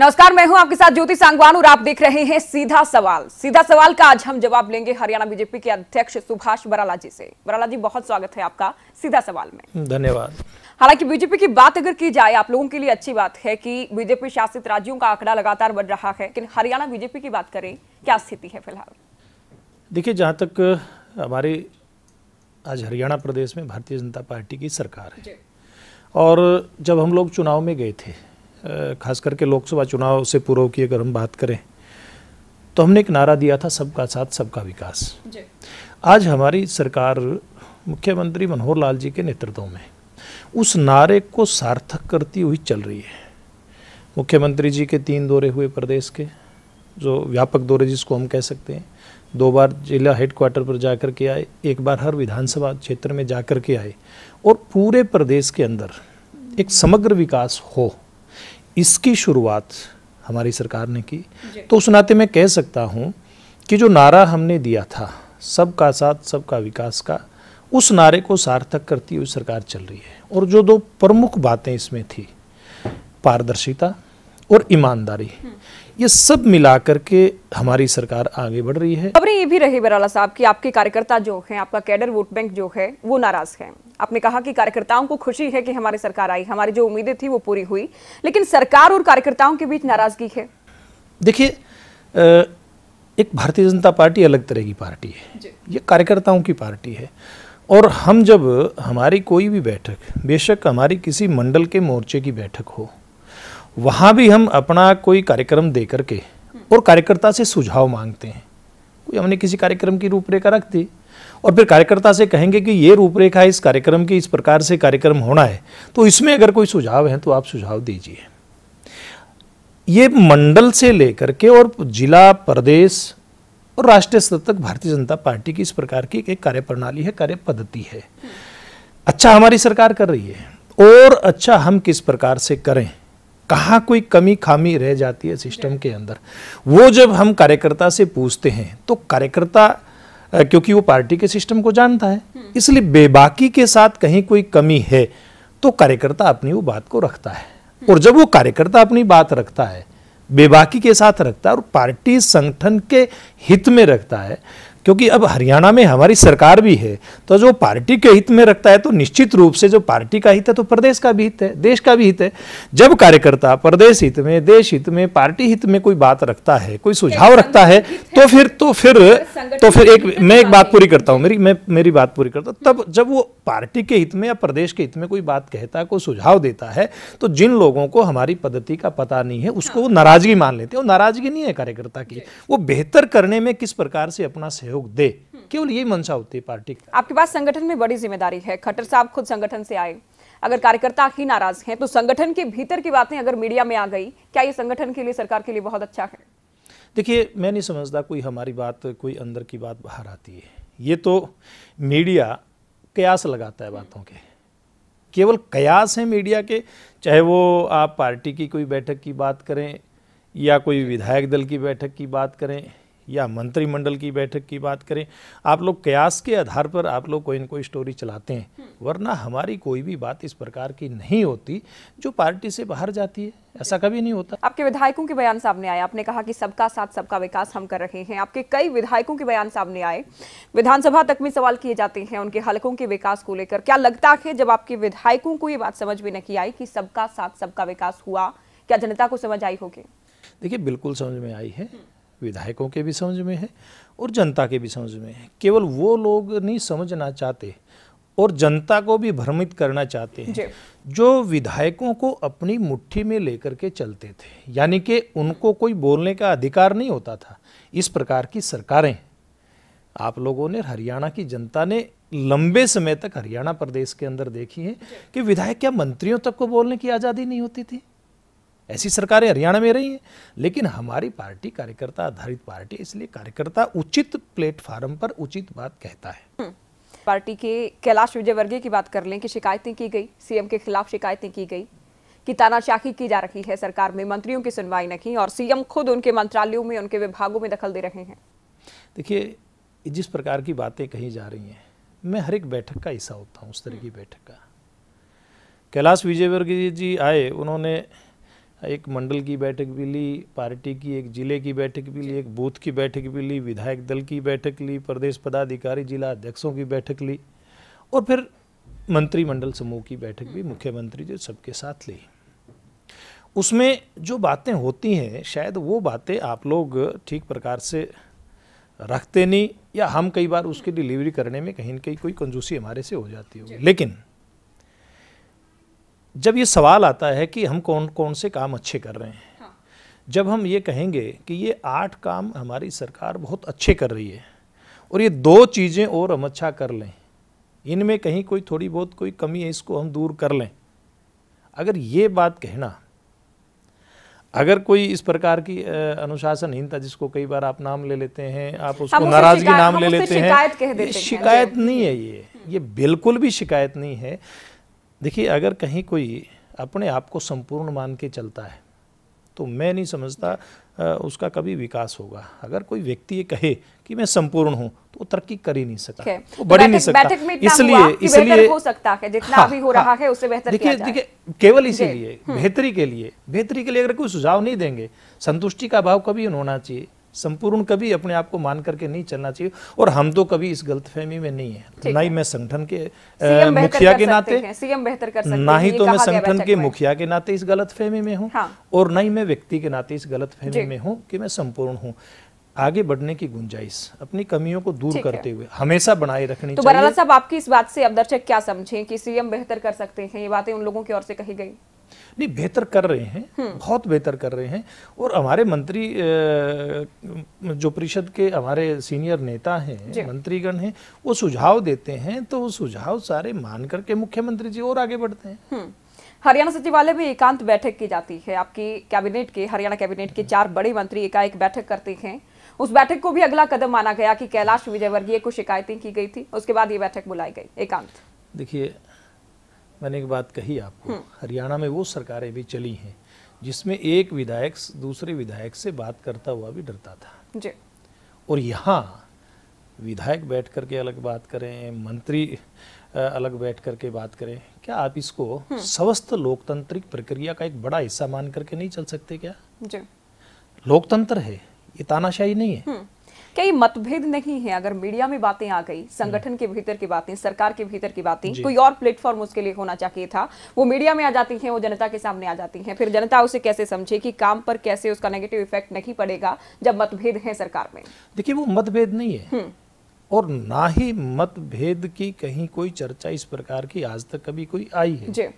नमस्कार मैं हूं आपके साथ ज्योति सांगवान और आप देख रहे हैं सीधा सवाल सीधा सवाल का आज हम जवाब लेंगे हरियाणा बीजेपी के अध्यक्ष सुभाष बराला जी से बराला जी बहुत स्वागत है आपका सीधा सवाल में धन्यवाद हालांकि बीजेपी की बात अगर की जाए आप लोगों के लिए अच्छी बात है कि बीजेपी शासित राज्यों का आंकड़ा लगातार बढ़ रहा है लेकिन हरियाणा बीजेपी की बात करें क्या स्थिति है फिलहाल देखिये जहाँ तक हमारे आज हरियाणा प्रदेश में भारतीय जनता पार्टी की सरकार है और जब हम लोग चुनाव में गए थे खास करके लोकसभा चुनाव से पूर्व की अगर हम बात करें तो हमने एक नारा दिया था सबका साथ सबका विकास आज हमारी सरकार मुख्यमंत्री मनोहर लाल जी के नेतृत्व में उस नारे को सार्थक करती हुई चल रही है मुख्यमंत्री जी के तीन दौरे हुए प्रदेश के जो व्यापक दौरे जिसको हम कह सकते हैं दो बार जिला हेडक्वार्टर पर जाकर के आए एक बार हर विधानसभा क्षेत्र में जाकर के आए और पूरे प्रदेश के अंदर एक समग्र विकास हो इसकी शुरुआत हमारी सरकार ने की तो उस नाते मैं कह सकता हूँ कि जो नारा हमने दिया था सबका साथ सबका विकास का उस नारे को सार्थक करती हुई सरकार चल रही है और जो दो प्रमुख बातें इसमें थी पारदर्शिता और ईमानदारी ये सब मिला करके हमारी सरकार आगे बढ़ रही है खबरें ये भी रही बराला साहब कि आपके कार्यकर्ता जो हैं आपका कैडर वोट बैंक जो है वो नाराज है आपने कहा कि कार्यकर्ताओं को खुशी है कि हमारी सरकार आई हमारी जो उम्मीदें थी वो पूरी हुई लेकिन सरकार और कार्यकर्ताओं के बीच नाराजगी है देखिए एक भारतीय जनता पार्टी अलग तरह की पार्टी है ये कार्यकर्ताओं की पार्टी है और हम जब हमारी कोई भी बैठक बेशक हमारी किसी मंडल के मोर्चे की बैठक हो वहाँ भी हम अपना कोई कार्यक्रम दे करके हम्म। और कार्यकर्ता से सुझाव मांगते हैं कोई हमने किसी कार्यक्रम की रूपरेखा रख दी और फिर कार्यकर्ता से कहेंगे कि ये रूपरेखा इस कार्यक्रम की इस प्रकार से कार्यक्रम होना है तो इसमें अगर कोई सुझाव है तो आप सुझाव दीजिए ये मंडल से लेकर के और जिला प्रदेश और राष्ट्रीय स्तर तक भारतीय जनता पार्टी की इस प्रकार की एक कार्यप्रणाली है कार्य पद्धति है हम्म। अच्छा हमारी सरकार कर रही है और अच्छा हम किस प्रकार से करें कहाँ कोई कमी खामी रह जाती है सिस्टम के अंदर वो जब हम कार्यकर्ता से पूछते हैं तो कार्यकर्ता क्योंकि वो पार्टी के सिस्टम को जानता है हम्म। इसलिए बेबाकी के साथ कहीं कोई कमी है तो कार्यकर्ता अपनी वो बात को रखता है हम्म। और जब वो कार्यकर्ता अपनी बात रखता है बेबाकी के साथ रखता है और पार्टी संगठन के हित में रखता है क्योंकि अब हरियाणा में हमारी सरकार भी है तो जो पार्टी के हित में रखता है तो निश्चित रूप से जो पार्टी का हित है तो प्रदेश का भी हित है देश का भी हित है जब कार्यकर्ता प्रदेश हित में देश हित में पार्टी हित में कोई बात रखता है कोई सुझाव रखता है तो फिर तो फिर तो फिर एक मैं एक बात पूरी करता हूँ मेरी मैं मेरी बात पूरी करता हूँ तब जब वो पार्टी के हित में या प्रदेश के हित में कोई बात कहता है कोई सुझाव देता है तो जिन लोगों को हमारी पद्धति का पता नहीं है उसको वो नाराजगी मान लेते हैं वो नाराजगी नहीं है कार्यकर्ता की वो बेहतर करने में किस प्रकार से अपना सहयोग सहयोग दे केवल यही मंशा होती है पार्टी का आपके पास संगठन में बड़ी जिम्मेदारी है खट्टर साहब खुद संगठन से आए अगर कार्यकर्ता ही नाराज हैं तो संगठन के भीतर की बातें अगर मीडिया में आ गई क्या ये संगठन के लिए सरकार के लिए बहुत अच्छा है देखिए मैं नहीं समझता कोई हमारी बात कोई अंदर की बात बाहर आती है ये तो मीडिया कयास लगाता है बातों के केवल कयास है मीडिया के चाहे वो आप पार्टी की कोई बैठक की बात करें या कोई विधायक दल की बैठक की बात करें या मंत्रिमंडल की बैठक की बात करें आप लोग कयास के आधार पर आप लोग कोई ना कोई स्टोरी चलाते हैं हम्म। वरना हमारी कोई भी बात इस प्रकार की नहीं होती जो पार्टी से बाहर जाती है ऐसा कभी नहीं होता आपके विधायकों के बयान सामने आए आपने कहा कि सबका साथ सबका विकास हम कर रहे हैं आपके कई विधायकों के बयान सामने आए विधानसभा तक में सवाल किए जाते हैं उनके हलकों के विकास को लेकर क्या लगता है जब आपके विधायकों को ये बात समझ में नहीं आई कि सबका साथ सबका विकास हुआ क्या जनता को समझ आई होगी देखिए बिल्कुल समझ में आई है हम्म। विधायकों के भी समझ में है और जनता के भी समझ में है केवल वो लोग नहीं समझना चाहते और जनता को भी भ्रमित करना चाहते हैं जो विधायकों को अपनी मुट्ठी में लेकर के चलते थे यानी कि उनको कोई बोलने का अधिकार नहीं होता था इस प्रकार की सरकारें आप लोगों ने हरियाणा की जनता ने लंबे समय तक हरियाणा प्रदेश के अंदर देखी है कि विधायक क्या मंत्रियों तक को बोलने की आज़ादी नहीं होती थी ऐसी सरकारें हरियाणा में रही हैं लेकिन हमारी पार्टी कार्यकर्ता आधारित पार्टी इसलिए कार्यकर्ता उचित प्लेटफार्म पर उचित बात कहता है हम्म। पार्टी के कैलाश विजयवर्गीय की बात कर लें कि शिकायतें की गई सीएम के खिलाफ शिकायतें की गई कि तानाशाही की जा रही है सरकार में मंत्रियों की सुनवाई नहीं और सीएम खुद उनके मंत्रालयों में उनके विभागों में दखल दे रहे हैं देखिए जिस प्रकार की बातें कही जा रही हैं मैं हर एक बैठक का हिस्सा होता हूँ उस तरह की हम्म। बैठक का कैलाश विजयवर्गीय जी आए उन्होंने एक मंडल की बैठक भी ली पार्टी की एक जिले की बैठक भी ली एक बूथ की बैठक भी ली विधायक दल की बैठक ली प्रदेश पदाधिकारी जिला अध्यक्षों की बैठक ली और फिर मंत्रिमंडल समूह की बैठक भी हम्म। मुख्यमंत्री जी सबके साथ ली उसमें जो बातें होती हैं शायद वो बातें आप लोग ठीक प्रकार से रखते नहीं या हम कई बार उसकी डिलीवरी करने में कहीं ना कहीं कोई कंजूसी हमारे से हो जाती होगी लेकिन जब ये सवाल आता है कि हम कौन कौन से काम अच्छे कर रहे हैं हाँ। जब हम ये कहेंगे कि ये आठ काम हमारी सरकार बहुत अच्छे कर रही है और ये दो चीज़ें और हम अच्छा कर लें इनमें कहीं कोई थोड़ी बहुत कोई कमी है इसको हम दूर कर लें अगर ये बात कहना अगर कोई इस प्रकार की अनुशासनहीनता जिसको कई बार आप नाम ले लेते हैं आप उसको नाराजगी नाम ले लेते हैं शिकायत नहीं है ये ये बिल्कुल भी शिकायत नहीं है देखिए अगर कहीं कोई अपने आप को संपूर्ण मान के चलता है तो मैं नहीं समझता उसका कभी विकास होगा अगर कोई व्यक्ति ये कहे कि मैं संपूर्ण हूँ तो वो तरक्की कर ही नहीं सकता okay. तो बढ़ ही नहीं सकता इसलिए इसलिए हो सकता है जितना हाँ, भी हो रहा हाँ, है उससे बेहतर देखिए देखिए केवल इसीलिए हम्म। बेहतरी के लिए बेहतरी के लिए अगर कोई सुझाव नहीं देंगे संतुष्टि का भाव कभी होना चाहिए संपूर्ण कभी अपने आप को मान करके नहीं चलना चाहिए और हम तो कभी इस गलतफहमी में नहीं है ना ही मैं संगठन के मुखिया के नाते सीएम बेहतर कर ना ही तो मैं संगठन के मुखिया के नाते इस गलतफहमी में हूँ हाँ। और ना ही मैं व्यक्ति के नाते इस गलतफहमी में हूँ कि मैं संपूर्ण हूँ आगे बढ़ने की गुंजाइश अपनी कमियों को दूर करते हुए हमेशा बनाए रखनी तो चाहिए। साहब आपकी इस बात से अब दर्शक क्या समझे कि सीएम बेहतर कर सकते हैं ये बातें उन लोगों की ओर से कही गई नहीं बेहतर कर रहे हैं हम्म। बहुत बेहतर कर रहे हैं और हमारे मंत्री जो परिषद के हमारे सीनियर नेता हैं मंत्रीगण हैं वो सुझाव देते हैं तो वो सुझाव सारे मान करके मुख्यमंत्री जी और आगे बढ़ते हैं हम्म। हरियाणा सचिवालय में एकांत बैठक की जाती है आपकी कैबिनेट के हरियाणा कैबिनेट के चार बड़े मंत्री एकाएक बैठक करते हैं उस बैठक को भी अगला कदम माना गया कि कैलाश विजयवर्गीय को शिकायतें की गई थी उसके बाद ये बैठक बुलाई गई एकांत देखिए मैंने एक बात कही आपको हम्म। हरियाणा में वो सरकारें भी चली हैं जिसमें एक विधायक दूसरे विधायक से बात करता हुआ भी डरता था जी और यहाँ विधायक बैठ कर के अलग बात करें मंत्री अलग बैठ कर के बात करें क्या आप इसको हम्म। स्वस्त लोकतांत्रिक प्रक्रिया का एक बड़ा हिस्सा मान करके नहीं चल सकते क्या जी लोकतंत्र है ये तानाशाही नहीं है हम्म। कई मतभेद नहीं है अगर मीडिया में बातें आ गई संगठन के भीतर की बातें सरकार के भीतर की बातें कोई और प्लेटफॉर्म उसके लिए होना चाहिए था वो मीडिया में आ जाती है वो जनता के सामने आ जाती है फिर जनता उसे कैसे समझे कि काम पर कैसे उसका नेगेटिव इफेक्ट नहीं पड़ेगा जब मतभेद है सरकार में देखिए वो मतभेद नहीं है हम्म। और ना ही मतभेद की कहीं कोई चर्चा इस प्रकार की आज तक कभी कोई आई है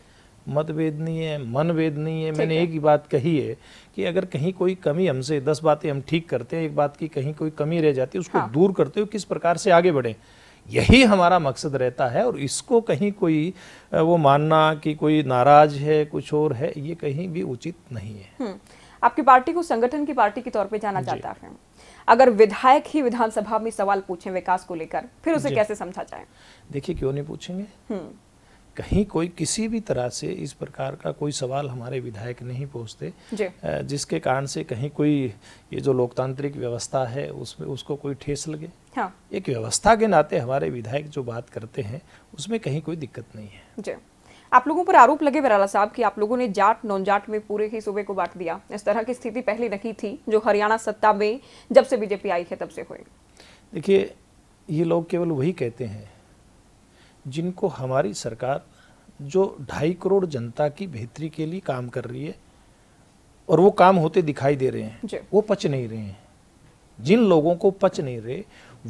मतभेद नहीं है मन वेद नहीं है मैंने एक ही बात कही है कि अगर कहीं कोई कमी हमसे दस बातें हम ठीक करते हैं एक बात की कहीं कोई कमी रह जाती है उसको हाँ। दूर करते हुए किस प्रकार से आगे बढ़े यही हमारा मकसद रहता है और इसको कहीं कोई वो मानना कि कोई नाराज है कुछ और है ये कहीं भी उचित नहीं है हम्म। आपकी पार्टी को संगठन की पार्टी के तौर पर जाना जाता है अगर विधायक ही विधानसभा में सवाल पूछें विकास को लेकर फिर उसे कैसे समझा जाए देखिए क्यों नहीं पूछेंगे हम्म। कहीं कोई किसी भी तरह से इस प्रकार का कोई सवाल हमारे विधायक नहीं पहुंचते जिसके कारण से कहीं कोई ये जो लोकतांत्रिक व्यवस्था है उसमें उसको कोई ठेस लगे हाँ। एक व्यवस्था के नाते हमारे विधायक जो बात करते हैं उसमें कहीं कोई दिक्कत नहीं है जी आप लोगों पर आरोप लगे बराला साहब कि आप लोगों ने जाट नॉन जाट में पूरे ही सूबे को बांट दिया इस तरह की स्थिति पहले नहीं थी जो हरियाणा सत्ता में जब से बीजेपी आई है तब से हुई देखिए ये लोग केवल वही कहते हैं जिनको हमारी सरकार जो ढाई करोड़ जनता की बेहतरी के लिए काम कर रही है और वो काम होते दिखाई दे रहे हैं वो पच नहीं रहे हैं जिन लोगों को पच नहीं रहे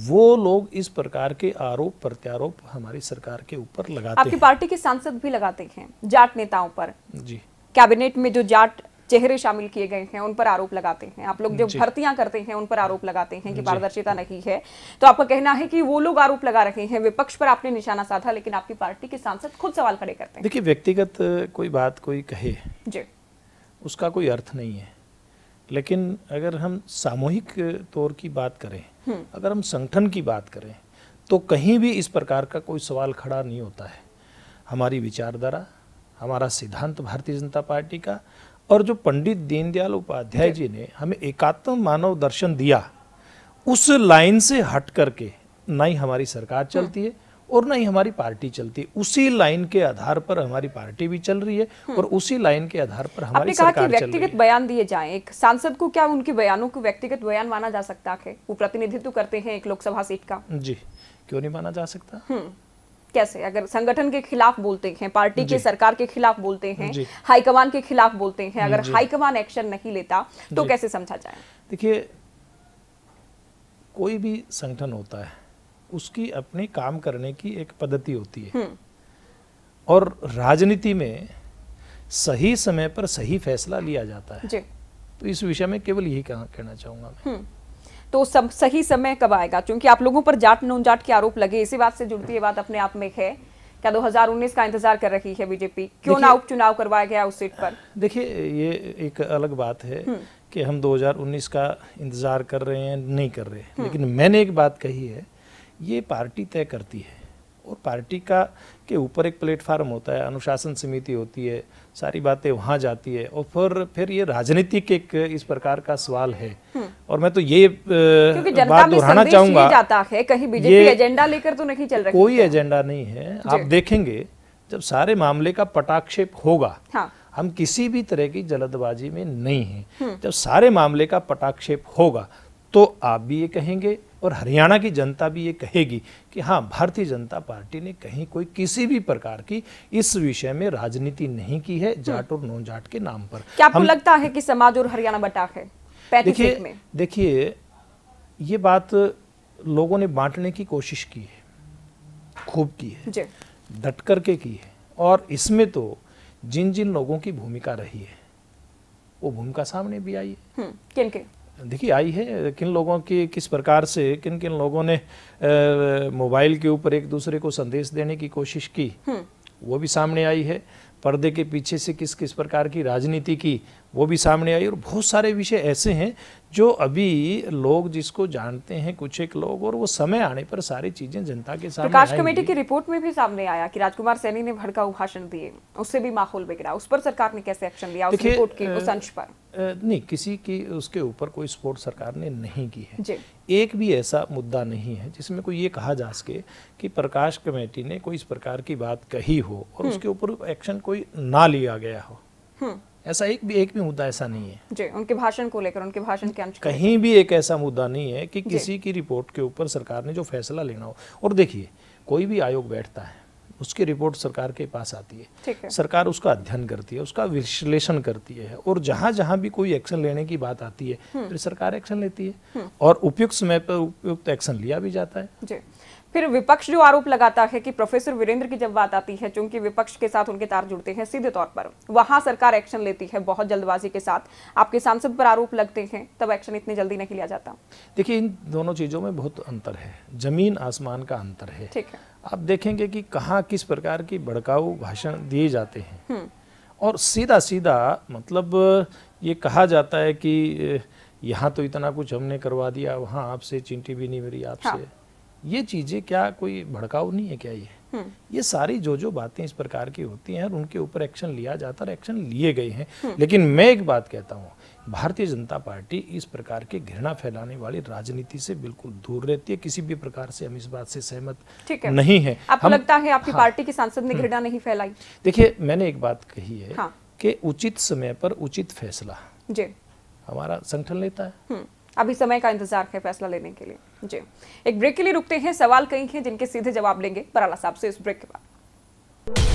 वो लोग इस प्रकार के आरोप प्रत्यारोप हमारी सरकार के ऊपर लगाते आपकी हैं। पार्टी के सांसद भी लगाते हैं जाट नेताओं पर जी कैबिनेट में जो जाट चेहरे शामिल किए गए हैं उन पर आरोप लगाते हैं आप लोग जो भर्तियां करते हैं उन पर आरोप लगाते हैं कि पारदर्शिता नहीं है तो आपका कहना है कि वो लोग आरोप लगा रहे हैं विपक्ष पर आपने निशाना साधा लेकिन आपकी पार्टी के सांसद खुद सवाल खड़े करते हैं देखिए व्यक्तिगत कोई बात कोई कहे जी उसका कोई अर्थ नहीं है लेकिन अगर हम सामूहिक तौर की बात करें हम्म। अगर हम संगठन की बात करें तो कहीं भी इस प्रकार का कोई सवाल खड़ा नहीं होता है हमारी विचारधारा हमारा सिद्धांत भारतीय जनता पार्टी का और जो पंडित दीनदयाल उपाध्याय जी ने हमें एकात्म मानव दर्शन दिया उस लाइन से हट करके ना ही हमारी सरकार हम्म। चलती है और ना ही हमारी पार्टी चलती है उसी लाइन के आधार पर हमारी पार्टी भी चल रही है हम्म। और उसी लाइन के आधार पर हमारी कहा कि व्यक्तिगत बयान दिए जाए एक सांसद को क्या उनके बयानों को व्यक्तिगत बयान माना जा सकता है वो प्रतिनिधित्व करते हैं एक लोकसभा सीट का जी क्यों नहीं माना जा सकता हम्म। कैसे अगर संगठन के खिलाफ बोलते हैं पार्टी के सरकार के खिलाफ बोलते हैं हाईकमान के खिलाफ बोलते हैं अगर हाईकमान एक्शन नहीं लेता तो कैसे समझा जाए देखिए कोई भी संगठन होता है उसकी अपनी काम करने की एक पद्धति होती है हम्म। और राजनीति में सही समय पर सही फैसला लिया जाता है तो इस विषय में केवल यही कहना चाहूंगा मैं हम्म। तो सब सही समय कब आएगा क्योंकि आप लोगों पर जाट नून जाट के आरोप लगे इसी बात से जुड़ती है बात अपने आप में है क्या 2019 का इंतजार कर रही है बीजेपी क्यों ना उपचुनाव करवाया गया उस सीट पर देखिए ये एक अलग बात है हम्म। कि हम 2019 का इंतजार कर रहे हैं नहीं कर रहे हैं हम्म। लेकिन मैंने एक बात कही है ये पार्टी तय करती है और पार्टी का के ऊपर एक प्लेटफार्म होता है अनुशासन समिति होती है सारी बातें वहाँ जाती है और फिर फिर ये राजनीतिक एक इस प्रकार का सवाल है हम्म। और मैं तो ये बात दोहराना चाहूंगा जाता है कहीं बीजेपी एजेंडा लेकर तो नहीं चल रहा कोई एजेंडा नहीं है आप देखेंगे जब सारे मामले का पटाक्षेप होगा हाँ। हम किसी भी तरह की जल्दबाजी में नहीं हैं हम्म। जब सारे मामले का पटाक्षेप होगा तो आप भी ये कहेंगे और हरियाणा की जनता भी ये कहेगी कि हाँ भारतीय जनता पार्टी ने कहीं कोई किसी भी प्रकार की इस विषय में राजनीति नहीं की है हम्म। जाट और नॉन जाट के नाम पर क्या आपको लगता है कि समाज और हरियाणा बटा है देखिए देखिए ये बात लोगों ने बांटने की कोशिश की है खूब की है डट करके की है और इसमें तो जिन जिन लोगों की भूमिका रही है वो भूमिका सामने भी आई है हम्म, किन के देखिए आई है किन लोगों की किस प्रकार से किन किन लोगों ने मोबाइल के ऊपर एक दूसरे को संदेश देने की कोशिश की हम्म। वो भी सामने आई है पर्दे के पीछे से किस किस प्रकार की राजनीति की वो भी सामने आई और बहुत सारे विषय ऐसे हैं जो अभी लोग जिसको जानते हैं कुछ एक लोग और वो समय आने पर सारी चीजें जनता के सामने प्रकाश कमेटी की रिपोर्ट में भी सामने आया कि राजकुमार सैनी ने भड़काऊ भाषण दिए उससे भी माहौल बिगड़ा उस पर सरकार ने कैसे एक्शन लिया उस रिपोर्ट के उस अंश पर नहीं किसी की उसके ऊपर कोई सपोर्ट सरकार ने नहीं की है एक भी ऐसा मुद्दा नहीं है जिसमें कोई ये कहा जा सके कि प्रकाश कमेटी ने कोई इस प्रकार की बात कही हो और हम्म। उसके ऊपर एक्शन कोई ना लिया गया हो हम्म। ऐसा एक भी एक भी मुद्दा ऐसा नहीं है जी उनके भाषण को लेकर उनके भाषण के अंश कहीं भी एक ऐसा मुद्दा नहीं है कि किसी की रिपोर्ट के ऊपर सरकार ने जो फैसला लेना हो और देखिए कोई भी आयोग बैठता है उसकी रिपोर्ट सरकार के पास आती है, है। सरकार उसका अध्ययन करती है उसका विश्लेषण करती है और जहाँ जहाँ भी कोई एक्शन लेने की बात आती है हम्म। फिर सरकार एक्शन लेती है हम्म। और उपयुक्त समय पर उपयुक्त एक्शन लिया भी जाता है फिर विपक्ष जो आरोप लगाता है कि प्रोफेसर वीरेंद्र की जब बात आती है चूंकि विपक्ष के साथ उनके तार जुड़ते हैं सीधे तौर पर वहां सरकार एक्शन लेती है बहुत जल्दबाजी के साथ आपके सांसद पर आरोप लगते हैं तब एक्शन इतनी जल्दी नहीं लिया जाता देखिए इन दोनों चीजों में बहुत अंतर है जमीन आसमान का अंतर है ठीक है आप देखेंगे कि कहा किस प्रकार की भड़काऊ भाषण दिए जाते हैं हम्म। और सीधा सीधा मतलब ये कहा जाता है कि यहाँ तो इतना कुछ हमने करवा दिया वहाँ आपसे चिंटी भी नहीं मिली आपसे हाँ। ये चीज़ें क्या कोई भड़काऊ नहीं है क्या ये हम्म। ये सारी जो जो बातें इस प्रकार की होती हैं और उनके ऊपर एक्शन लिया जाता है एक्शन लिए गए हैं हम्म। लेकिन मैं एक बात कहता हूँ भारतीय जनता पार्टी इस प्रकार के घृणा फैलाने वाली राजनीति से बिल्कुल दूर रहती है किसी भी प्रकार से हम इस बात से सहमत है। नहीं है आपको हम, लगता है आपकी हाँ, पार्टी के सांसद ने हम्म। घृणा नहीं फैलाई देखिए मैंने एक बात कही है हाँ, कि उचित समय पर उचित फैसला जी हमारा संगठन लेता है अभी समय का इंतजार है फैसला लेने के लिए जी एक ब्रेक के लिए रुकते हैं सवाल कई हैं जिनके सीधे जवाब लेंगे पराला साहब से इस ब्रेक के बाद